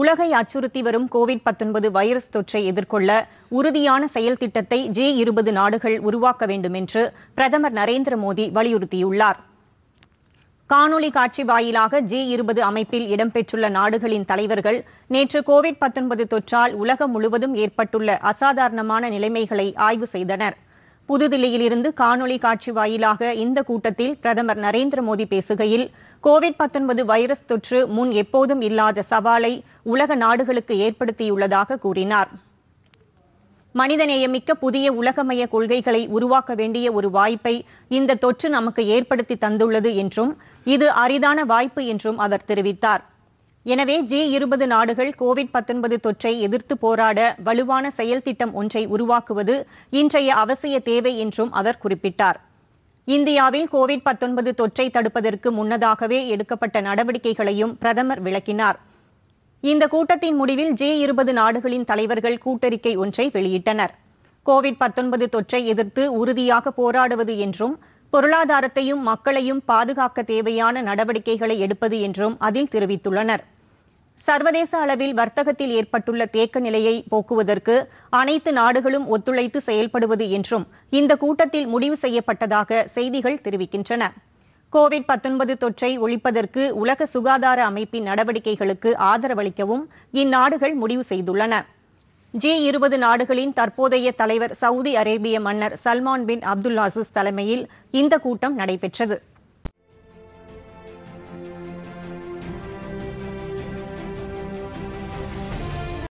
உலகை அச்சுறுத்தி வரும் கோவிட் வைரஸ் தொற்றை எதிர்கொள்ள உறுதியான செயல் திட்டத்தை ஜி இருபது நாடுகள் உருவாக்க வேண்டும் என்று பிரதமர் நரேந்திர மோடி வலியுறுத்தியுள்ளார் காணொலி காட்சி வாயிலாக ஜி இருபது அமைப்பில் இடம்பெற்றுள்ள நாடுகளின் தலைவர்கள் நேற்று கோவிட் தொற்றால் உலகம் முழுவதும் ஏற்பட்டுள்ள அசாதாரணமான நிலைமைகளை ஆய்வு செய்தனர் புதுதில்லியிலிருந்து காணொலி காட்சி வாயிலாக இந்த கூட்டத்தில் பிரதமர் நரேந்திர மோடி பேசுகையில் கோவிட் வைரஸ் தொற்று முன் எப்போதும் இல்லாத சவாலை உலக நாடுகளுக்கு ஏற்படுத்தியுள்ளதாக கூறினார் மனிதநேயமிக்க புதிய உலகமய கொள்கைகளை உருவாக்க வேண்டிய ஒரு வாய்ப்பை இந்த தொற்று நமக்கு ஏற்படுத்தி தந்துள்ளது என்றும் இது அரிதான வாய்ப்பு என்றும் அவர் தெரிவித்தார் எனவே ஜி இருபது நாடுகள் கோவிட் பத்தொன்பது தொற்றை எதிர்த்து போராட வலுவான செயல் திட்டம் ஒன்றை உருவாக்குவது இன்றைய அவசிய தேவை என்றும் அவர் குறிப்பிட்டார் இந்தியாவில் கோவிட் பத்தொன்பது தொற்றை தடுப்பதற்கு முன்னதாகவே எடுக்கப்பட்ட நடவடிக்கைகளையும் பிரதமர் விளக்கினார் இந்த கூட்டத்தின் முடிவில் ஜே இருபது நாடுகளின் தலைவர்கள் கூட்டறிக்கை ஒன்றை வெளியிட்டனர் கோவிட் பத்தொன்பது தொற்றை எதிர்த்து உறுதியாக போராடுவது என்றும் பொருளாதாரத்தையும் மக்களையும் பாதுகாக்க தேவையான நடவடிக்கைகளை எடுப்பது என்றும் அதில் தெரிவித்துள்ளனா் சர்வதேச அளவில் வர்த்தகத்தில் ஏற்பட்டுள்ள தேக்க நிலையை போக்குவதற்கு அனைத்து நாடுகளும் ஒத்துழைத்து செயல்படுவது என்றும் இந்த கூட்டத்தில் முடிவு செய்யப்பட்டதாக செய்திகள் தெரிவிக்கின்றன கோவிட் பத்தொன்பது தொற்றை ஒழிப்பதற்கு உலக சுகாதார அமைப்பின் நடவடிக்கைகளுக்கு ஆதரவளிக்கவும் இந்நாடுகள் முடிவு செய்துள்ளன ஜி இருபது நாடுகளின் தற்போதைய தலைவர் சவுதி அரேபிய மன்னர் சல்மான் பின் அப்துல் அசிஸ் தலைமையில் இந்த கூட்டம் நடைபெற்றது